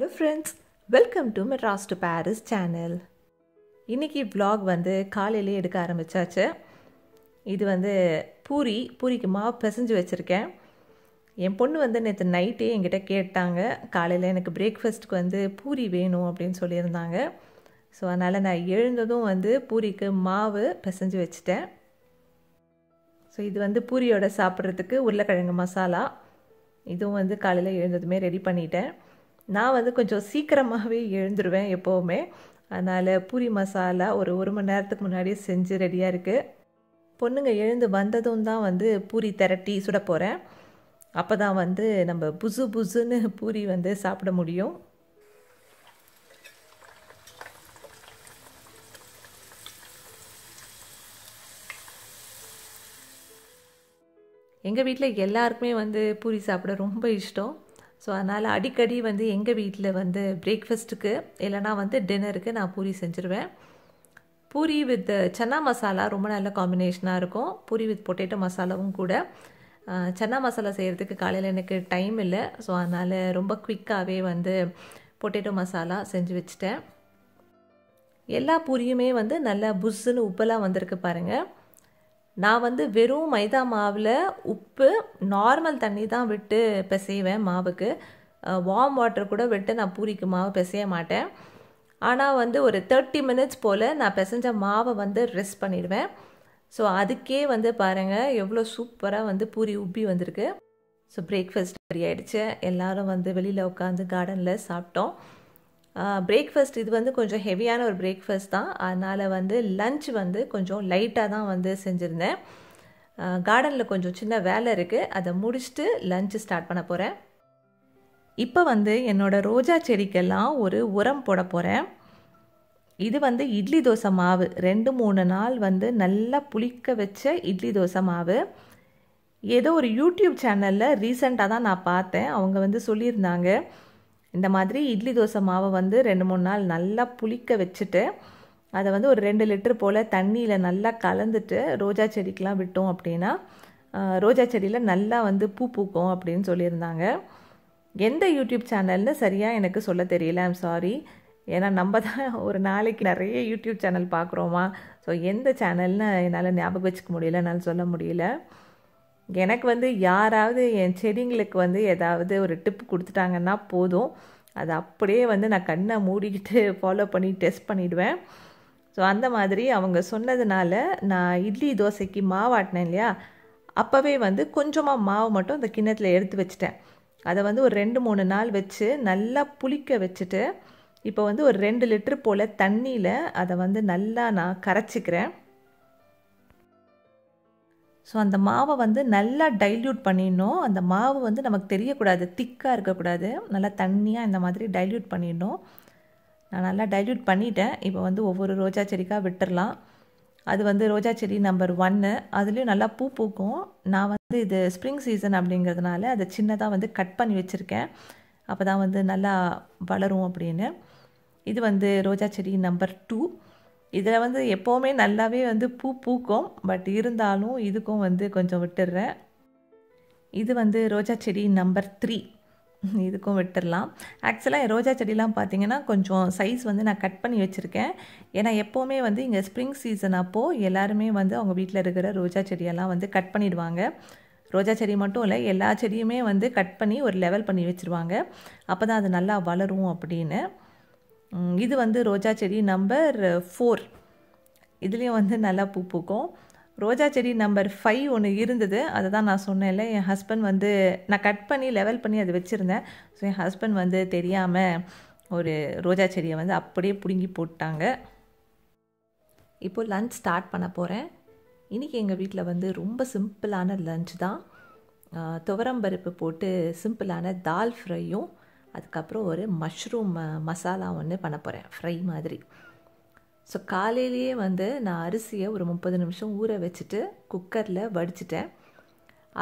hello friends welcome to Madras to Paris channel இன்றைக்கி vlog வந்து காலையிலே எடுக்க ஆரம்பித்தாச்சு இது வந்து பூரி பூரிக்கு மாவு பிசைஞ்சு வச்சுருக்கேன் என் பொண்ணு வந்து நேற்று நைட்டே என்கிட்ட கேட்டாங்க காலையில் எனக்கு பிரேக்ஃபாஸ்ட்டுக்கு வந்து பூரி வேணும் அப்படின்னு சொல்லியிருந்தாங்க ஸோ அதனால் நான் எழுந்ததும் வந்து பூரிக்கு மாவு பிசைஞ்சு வச்சுட்டேன் ஸோ இது வந்து பூரியோட சாப்பிட்றதுக்கு உருளைக்கிழங்கு மசாலா இதுவும் வந்து காலையில் எழுந்ததுமே ரெடி பண்ணிட்டேன் நான் வந்து கொஞ்சம் சீக்கிரமாகவே எழுந்துருவேன் எப்போவுமே அதனால் பூரி மசாலா ஒரு ஒரு மணி நேரத்துக்கு முன்னாடியே செஞ்சு ரெடியாக இருக்குது பொண்ணுங்க எழுந்து வந்ததும் தான் வந்து பூரி திரட்டி சுட போகிறேன் அப்போ தான் வந்து நம்ம புசு புசுன்னு பூரி வந்து சாப்பிட முடியும் எங்கள் வீட்டில் எல்லாருக்குமே வந்து பூரி சாப்பிட ரொம்ப இஷ்டம் ஸோ அதனால் அடிக்கடி வந்து எங்கள் வீட்டில் வந்து பிரேக்ஃபஸ்ட்டுக்கு இல்லைனா வந்து டின்னருக்கு நான் பூரி செஞ்சுருவேன் பூரி வித் சன்னா மசாலா ரொம்ப நல்ல காம்பினேஷனாக இருக்கும் பூரி வித் பொட்டேட்டோ மசாலாவும் கூட சன்னா மசாலா செய்கிறதுக்கு காலையில் எனக்கு டைம் இல்லை ஸோ அதனால் ரொம்ப குவிக்காகவே வந்து பொட்டேட்டோ மசாலா செஞ்சு வச்சுட்டேன் எல்லா பூரியுமே வந்து நல்லா புஷ்ஷுன்னு உப்பெல்லாம் வந்திருக்கு பாருங்கள் நான் வந்து வெறும் மைதா மாவில் உப்பு நார்மல் தண்ணி தான் விட்டு பிசைவேன் மாவுக்கு வார்ம் வாட்டர் கூட விட்டு நான் பூரிக்கு மாவு பிசைய மாட்டேன் ஆனால் வந்து ஒரு தேர்ட்டி மினிட்ஸ் போல் நான் பிசைஞ்ச மாவை வந்து ரெஸ்ட் பண்ணிடுவேன் ஸோ அதுக்கே வந்து பாருங்கள் எவ்வளோ சூப்பராக வந்து பூரி உப்பி வந்திருக்கு ஸோ பிரேக்ஃபாஸ்ட் ஃப்ரீ ஆகிடுச்சு எல்லோரும் வந்து வெளியில் உட்காந்து கார்டனில் சாப்பிட்டோம் பிரேக்ஃபாஸ்ட் இது வந்து கொஞ்சம் ஹெவியான ஒரு பிரேக்ஃபாஸ்ட் தான் அதனால் வந்து லன்ச் வந்து கொஞ்சம் லைட்டாக தான் வந்து செஞ்சுருந்தேன் கார்டனில் கொஞ்சம் சின்ன வேலை இருக்குது அதை முடிச்சுட்டு லஞ்ச் ஸ்டார்ட் பண்ண போகிறேன் இப்போ வந்து என்னோடய ரோஜா செடிக்கெல்லாம் ஒரு உரம் போட போகிறேன் இது வந்து இட்லி தோசை மாவு ரெண்டு மூணு நாள் வந்து நல்லா புளிக்க வச்ச இட்லி தோசை மாவு ஏதோ ஒரு யூடியூப் சேனலில் ரீசெண்டாக தான் நான் பார்த்தேன் அவங்க வந்து சொல்லியிருந்தாங்க இந்த மாதிரி இட்லி தோசை மாவை வந்து ரெண்டு மூணு நாள் நல்லா புளிக்க வச்சுட்டு அதை வந்து ஒரு ரெண்டு லிட்டர் போல் தண்ணியில் நல்லா கலந்துட்டு ரோஜா செடிக்கெலாம் விட்டோம் அப்படின்னா ரோஜா செடியில் நல்லா வந்து பூ பூக்கும் அப்படின்னு சொல்லியிருந்தாங்க எந்த யூடியூப் சேனல்னு சரியாக எனக்கு சொல்ல தெரியல ஐம் சாரி ஏன்னா நம்ம தான் ஒரு நாளைக்கு நிறைய யூடியூப் சேனல் பார்க்குறோமா ஸோ எந்த சேனல்னு என்னால் ஞாபகம் வச்சுக்க முடியல என்னால் சொல்ல முடியல எனக்கு வந்து யாராவது என் செடிங்களுக்கு வந்து ஏதாவது ஒரு டிப் கொடுத்துட்டாங்கன்னா போதும் அது அப்படியே வந்து நான் கண்ணை மூடிக்கிட்டு ஃபாலோ பண்ணி டெஸ்ட் பண்ணிவிடுவேன் ஸோ அந்த மாதிரி அவங்க சொன்னதுனால நான் இட்லி தோசைக்கு மாவாட்டினேன் இல்லையா அப்போவே வந்து கொஞ்சமாக மாவு மட்டும் அந்த கிண்ணத்தில் எடுத்து வச்சுட்டேன் அதை வந்து ஒரு ரெண்டு மூணு நாள் வச்சு நல்லா புளிக்க வச்சுட்டு இப்போ வந்து ஒரு ரெண்டு லிட்டர் போல் தண்ணியில் அதை வந்து நல்லா நான் கரைச்சிக்கிறேன் ஸோ அந்த மாவை வந்து நல்லா டைல்யூட் பண்ணிடணும் அந்த மாவு வந்து நமக்கு தெரியக்கூடாது திக்காக இருக்கக்கூடாது நல்லா தண்ணியாக இந்த மாதிரி டைல்யூட் பண்ணிடணும் நான் நல்லா டைல்யூட் பண்ணிட்டேன் இப்போ வந்து ஒவ்வொரு ரோஜா செடிக்காக விட்டுடலாம் அது வந்து ரோஜா செடி நம்பர் ஒன்று அதுலேயும் நல்லா பூ பூக்கும் நான் வந்து இது ஸ்ப்ரிங் சீசன் அப்படிங்கிறதுனால அதை சின்னதாக வந்து கட் பண்ணி வச்சுருக்கேன் அப்போ தான் வந்து நல்லா வளரும் அப்படின்னு இது வந்து ரோஜா செடி நம்பர் டூ இதில் வந்து எப்போவுமே நல்லாவே வந்து பூ பூக்கும் பட் இருந்தாலும் இதுக்கும் வந்து கொஞ்சம் விட்டுடுறேன் இது வந்து ரோஜா செடி நம்பர் த்ரீ இதுக்கும் விட்டுடலாம் ஆக்சுவலாக ரோஜா செடிலாம் பார்த்திங்கன்னா கொஞ்சம் சைஸ் வந்து நான் கட் பண்ணி வச்சுருக்கேன் ஏன்னா எப்போவுமே வந்து இங்கே ஸ்ப்ரிங் சீசன் அப்போது எல்லாருமே வந்து அவங்க வீட்டில் இருக்கிற ரோஜா செடியெல்லாம் வந்து கட் பண்ணிடுவாங்க ரோஜா செடி மட்டும் இல்லை எல்லா செடியுமே வந்து கட் பண்ணி ஒரு லெவல் பண்ணி வச்சுருவாங்க அப்போ தான் அது நல்லா வளரும் அப்படின்னு இது வந்து ரோஜா செடி நம்பர் ஃபோர் இதுலேயும் வந்து நல்லா பூ பூக்கும் ரோஜா செடி நம்பர் ஃபைவ் ஒன்று இருந்தது அதை தான் நான் சொன்னேன்ல என் ஹஸ்பண்ட் வந்து நான் கட் பண்ணி லெவல் பண்ணி அதை வச்சுருந்தேன் ஸோ என் ஹஸ்பண்ட் வந்து தெரியாமல் ஒரு ரோஜா செடியை வந்து அப்படியே பிடுங்கி போட்டாங்க இப்போது லன்ச் ஸ்டார்ட் பண்ண போகிறேன் இன்றைக்கி எங்கள் வீட்டில் வந்து ரொம்ப சிம்பிளான லன்ச் தான் துவரம்பருப்பு போட்டு சிம்பிளான தால் ஃப்ரையும் அதுக்கப்புறம் ஒரு மஷ்ரூம் மசாலா ஒன்று பண்ண போகிறேன் ஃப்ரை மாதிரி ஸோ காலையிலேயே வந்து நான் அரிசியை ஒரு முப்பது நிமிஷம் ஊற வச்சுட்டு குக்கரில் வடிச்சிட்டேன்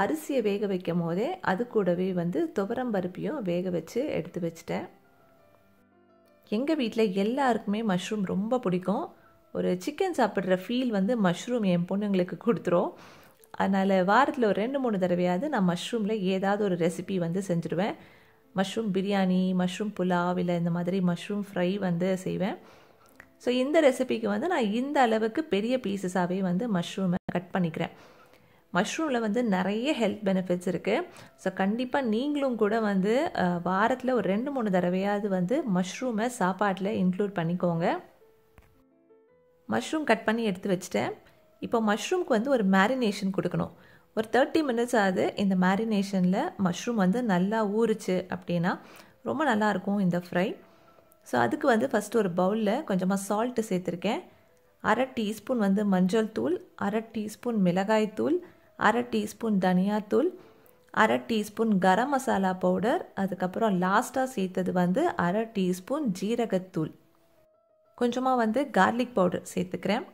அரிசியை வேக வைக்கும் போதே அது கூடவே வந்து துவரம் பருப்பியும் வேக வச்சு எடுத்து வச்சிட்டேன் எங்கள் வீட்டில் எல்லாருக்குமே மஷ்ரூம் ரொம்ப பிடிக்கும் ஒரு சிக்கன் சாப்பிட்ற ஃபீல் வந்து மஷ்ரூம் என் பொண்ணுங்களுக்கு கொடுத்துரும் அதனால் வாரத்தில் ஒரு ரெண்டு மூணு தடவையாவது நான் மஷ்ரூமில் ஏதாவது ஒரு ரெசிபி வந்து செஞ்சுடுவேன் மஷ்ரூம் பிரியாணி மஷ்ரூம் புலாவ் இல்லை இந்த மாதிரி மஷ்ரூம் ஃப்ரை வந்து செய்வேன் ஸோ இந்த ரெசிபிக்கு வந்து நான் இந்த அளவுக்கு பெரிய பீசஸாகவே வந்து மஷ்ரூமை கட் பண்ணிக்கிறேன் மஷ்ரூமில் வந்து நிறைய ஹெல்த் பெனிஃபிட்ஸ் இருக்குது ஸோ கண்டிப்பாக நீங்களும் கூட வந்து வாரத்தில் ஒரு ரெண்டு மூணு தடவையாவது வந்து மஷ்ரூமை சாப்பாட்டில் இன்க்ளூட் பண்ணிக்கோங்க மஷ்ரூம் கட் பண்ணி எடுத்து வச்சுட்டேன் இப்போ மஷ்ரூம்க்கு வந்து ஒரு மேரினேஷன் கொடுக்கணும் ஒரு தேர்ட்டி மினிட்ஸ் ஆகுது இந்த மேரினேஷனில் மஷ்ரூம் வந்து நல்லா ஊறுச்சு அப்படின்னா ரொம்ப நல்லாயிருக்கும் இந்த ஃப்ரை ஸோ அதுக்கு வந்து ஃபஸ்ட்டு ஒரு பவுலில் கொஞ்சமாக சால்ட்டு சேர்த்துருக்கேன் அரை டீஸ்பூன் வந்து மஞ்சள் தூள் அரை டீஸ்பூன் மிளகாய் தூள் அரை டீஸ்பூன் தனியாத்தூள் அரை டீஸ்பூன் கரம் மசாலா பவுடர் அதுக்கப்புறம் லாஸ்ட்டாக சேர்த்தது வந்து அரை டீஸ்பூன் ஜீரகத்தூள் கொஞ்சமாக வந்து கார்லிக் பவுடர் சேர்த்துக்கிறேன்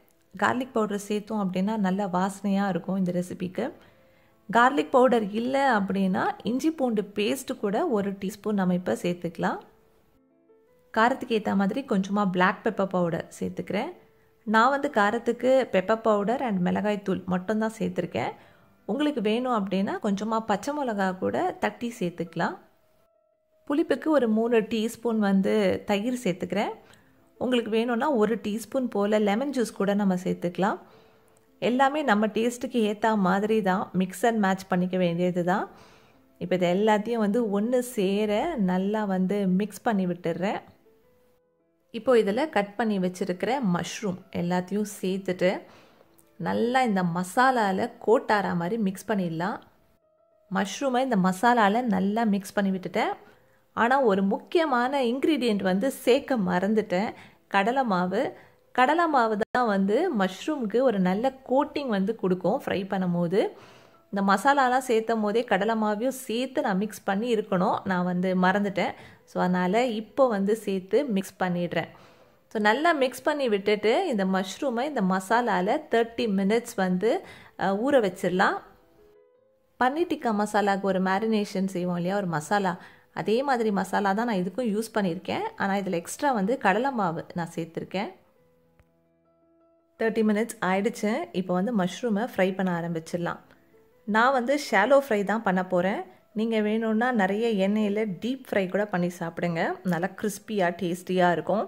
கார்லிக் பவுடர் சேர்த்தோம் அப்படின்னா நல்லா வாசனையாக இருக்கும் இந்த ரெசிபிக்கு கார்லிக் பவுடர் இல்லை அப்படின்னா இஞ்சி பூண்டு பேஸ்ட்டு கூட ஒரு டீஸ்பூன் நம்ம இப்போ சேர்த்துக்கலாம் காரத்துக்கு ஏற்ற மாதிரி கொஞ்சமாக பிளாக் பெப்பர் பவுடர் சேர்த்துக்கிறேன் நான் வந்து காரத்துக்கு பெப்பர் பவுடர் அண்ட் மிளகாய் தூள் மட்டும்தான் சேர்த்துருக்கேன் உங்களுக்கு வேணும் அப்படின்னா கொஞ்சமாக பச்சை மிளகா கூட தட்டி சேர்த்துக்கலாம் புளிப்புக்கு ஒரு மூணு டீஸ்பூன் வந்து தயிர் சேர்த்துக்கிறேன் உங்களுக்கு வேணும்னா ஒரு டீஸ்பூன் போல் லெமன் ஜூஸ் கூட நம்ம சேர்த்துக்கலாம் எல்லாமே நம்ம டேஸ்ட்டுக்கு ஏற்ற மாதிரி தான் மிக்ஸ் அண்ட் மேட்ச் பண்ணிக்க வேண்டியது தான் இப்போ இதை எல்லாத்தையும் வந்து ஒன்று சேர நல்லா வந்து மிக்ஸ் பண்ணி விட்டுடுறேன் இப்போ இதில் கட் பண்ணி வச்சுருக்கிற மஷ்ரூம் எல்லாத்தையும் சேர்த்துட்டு நல்லா இந்த மசாலாவில் கோட்டாரா மாதிரி மிக்ஸ் பண்ணிடலாம் மஷ்ரூமை இந்த மசாலாவில் நல்லா மிக்ஸ் பண்ணி விட்டுட்டேன் ஆனால் ஒரு முக்கியமான இன்க்ரீடியண்ட் வந்து சேர்க்க மறந்துட்டேன் கடலை மாவு கடலை மாவு தான் வந்து மஷ்ரூம்க்கு ஒரு நல்ல கோட்டிங் வந்து கொடுக்கும் ஃப்ரை பண்ணும் போது இந்த மசாலாலாம் சேர்த்தும் போதே கடலை மாவையும் சேர்த்து நான் மிக்ஸ் பண்ணி இருக்கணும் நான் வந்து மறந்துட்டேன் ஸோ அதனால் இப்போ வந்து சேர்த்து மிக்ஸ் பண்ணிடுறேன் ஸோ நல்லா மிக்ஸ் பண்ணி விட்டுட்டு இந்த மஷ்ரூமை இந்த மசாலாவில் தேர்ட்டி மினிட்ஸ் வந்து ஊற வச்சிடலாம் பன்னீர் டிக்கா மசாலாவுக்கு ஒரு மேரினேஷன் செய்வோம் இல்லையா ஒரு மசாலா அதே மாதிரி மசாலா தான் நான் இதுக்கும் யூஸ் பண்ணியிருக்கேன் ஆனால் இதில் எக்ஸ்ட்ரா வந்து கடலை மாவு நான் சேர்த்துருக்கேன் தேர்ட்டி மினிட்ஸ் ஆயிடுச்சு இப்போ வந்து மஷ்ரூமை ஃப்ரை பண்ண ஆரம்பிச்சிடலாம் நான் வந்து ஷாலோ ஃப்ரை தான் பண்ண போகிறேன் நீங்கள் வேணும்னா நிறைய எண்ணெயில் டீப் ஃப்ரை கூட பண்ணி சாப்பிடுங்க நல்லா கிறிஸ்பியாக டேஸ்டியாக இருக்கும்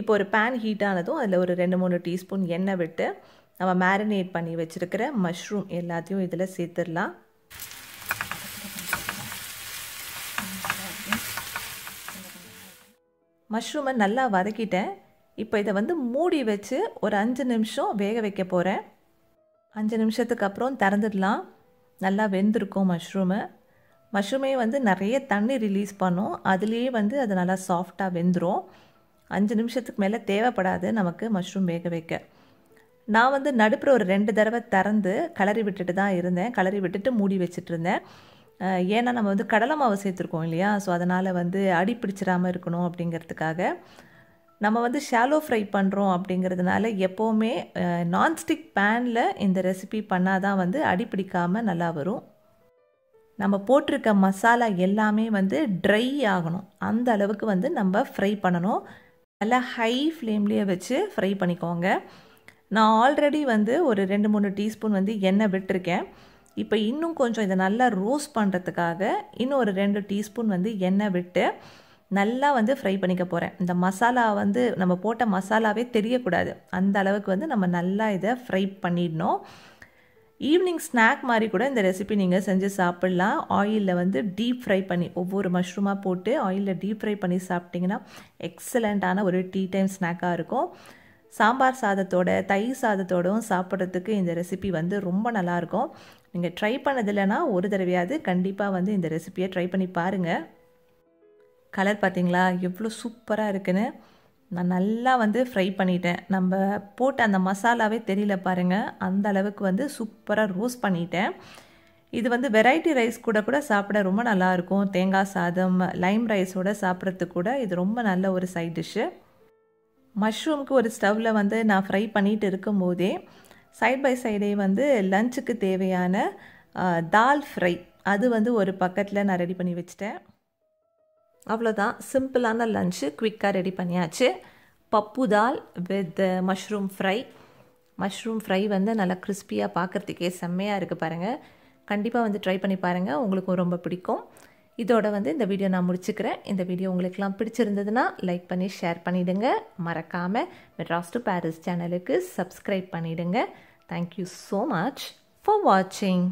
இப்போ ஒரு பேன் ஹீட் ஆனதும் அதில் ஒரு ரெண்டு மூணு டீஸ்பூன் எண்ணெய் விட்டு நம்ம மேரினேட் பண்ணி வச்சுருக்கிற மஷ்ரூம் எல்லாத்தையும் இதில் சேர்த்துடலாம் மஷ்ரூமை நல்லா வதக்கிட்டேன் இப்போ இதை வந்து மூடி வச்சு ஒரு அஞ்சு நிமிஷம் வேக வைக்க போகிறேன் அஞ்சு நிமிஷத்துக்கு அப்புறம் திறந்துடலாம் நல்லா வெந்திருக்கும் மஷ்ரூமு மஷ்ரூமே வந்து நிறைய தண்ணி ரிலீஸ் பண்ணும் அதுலேயே வந்து அது நல்லா சாஃப்டாக வெந்துடும் அஞ்சு நிமிஷத்துக்கு மேலே தேவைப்படாது நமக்கு மஷ்ரூம் வேக வைக்க நான் வந்து நடுப்புற ஒரு ரெண்டு தடவை திறந்து கலரி விட்டுட்டு தான் இருந்தேன் கலரி விட்டுட்டு மூடி வச்சுட்டு இருந்தேன் ஏன்னா நம்ம வந்து கடலை மாவு சேர்த்துருக்கோம் இல்லையா ஸோ அதனால் வந்து அடி பிடிச்சிடாமல் இருக்கணும் அப்படிங்கிறதுக்காக நம்ம வந்து ஷாலோ ஃப்ரை பண்ணுறோம் அப்படிங்கிறதுனால எப்போவுமே நான்ஸ்டிக் பேனில் இந்த ரெசிபி பண்ணால் தான் வந்து அடிப்பிடிக்காமல் நல்லா வரும் நம்ம போட்டிருக்க மசாலா எல்லாமே வந்து ட்ரை ஆகணும் அந்த அளவுக்கு வந்து நம்ம ஃப்ரை பண்ணணும் நல்லா ஹை ஃப்ளேம்லேயே வச்சு ஃப்ரை பண்ணிக்கோங்க நான் ஆல்ரெடி வந்து ஒரு ரெண்டு மூணு டீஸ்பூன் வந்து எண்ணெய் விட்டுருக்கேன் இப்போ இன்னும் கொஞ்சம் இதை நல்லா ரோஸ்ட் பண்ணுறதுக்காக இன்னும் ஒரு ரெண்டு டீஸ்பூன் வந்து எண்ணெய் விட்டு நல்லா வந்து ஃப்ரை பண்ணிக்க போகிறேன் இந்த மசாலா வந்து நம்ம போட்ட மசாலாவே தெரியக்கூடாது அந்த அளவுக்கு வந்து நம்ம நல்லா இதை ஃப்ரை பண்ணிடணும் ஈவினிங் ஸ்நாக் மாதிரி கூட இந்த ரெசிபி நீங்கள் செஞ்சு சாப்பிட்லாம் ஆயிலில் வந்து டீப் ஃப்ரை பண்ணி ஒவ்வொரு மஷ்ரூமாக போட்டு ஆயிலில் டீப் ஃப்ரை பண்ணி சாப்பிட்டிங்கன்னா எக்ஸலண்ட்டான ஒரு டீ டைம் ஸ்நாக்காக இருக்கும் சாம்பார் சாதத்தோட தயிர் சாதத்தோடும் சாப்பிட்றதுக்கு இந்த ரெசிபி வந்து ரொம்ப நல்லாயிருக்கும் நீங்கள் ட்ரை பண்ணதில்லைன்னா ஒரு தடவையாவது கண்டிப்பாக வந்து இந்த ரெசிபியை ட்ரை பண்ணி பாருங்கள் கலர் பார்த்திங்களா எவ்வளோ சூப்பராக இருக்குன்னு நான் நல்லா வந்து ஃப்ரை பண்ணிட்டேன் நம்ம போட்ட அந்த மசாலாவே தெரியல பாருங்கள் அந்த அளவுக்கு வந்து சூப்பராக ரோஸ்ட் பண்ணிட்டேன் இது வந்து வெரைட்டி ரைஸ் கூட கூட சாப்பிட ரொம்ப நல்லாயிருக்கும் தேங்காய் சாதம் லைம் ரைஸோட சாப்பிட்றதுக்கு கூட இது ரொம்ப நல்ல ஒரு சைட் டிஷ்ஷு மஷ்ரூம்க்கு ஒரு ஸ்டவ்வில் வந்து நான் ஃப்ரை பண்ணிட்டு இருக்கும்போதே சைட் பை சைடே வந்து லஞ்சுக்கு தேவையான தால் ஃப்ரை அது வந்து ஒரு பக்கத்தில் நான் ரெடி பண்ணி வச்சுட்டேன் அவ்வளோதான் சிம்பிளான லஞ்சு குவிக்காக ரெடி பண்ணியாச்சு pappu dal with mushroom fry mushroom fry வந்து நல்லா கிறிஸ்பியாக பார்க்குறதுக்கே செம்மையாக இருக்குது பாருங்கள் கண்டிப்பாக வந்து ட்ரை பண்ணி பாருங்கள் உங்களுக்கும் ரொம்ப பிடிக்கும் இதோட வந்து இந்த வீடியோ நான் முடிச்சுக்கிறேன் இந்த வீடியோ உங்களுக்கெல்லாம் பிடிச்சிருந்ததுன்னா லைக் பண்ணி ஷேர் பண்ணிவிடுங்க மறக்காமல் மெட்ராஸ் டு பாரிஸ் சேனலுக்கு சப்ஸ்கிரைப் பண்ணிவிடுங்க தேங்க்யூ ஸோ மச் ஃபார் வாட்சிங்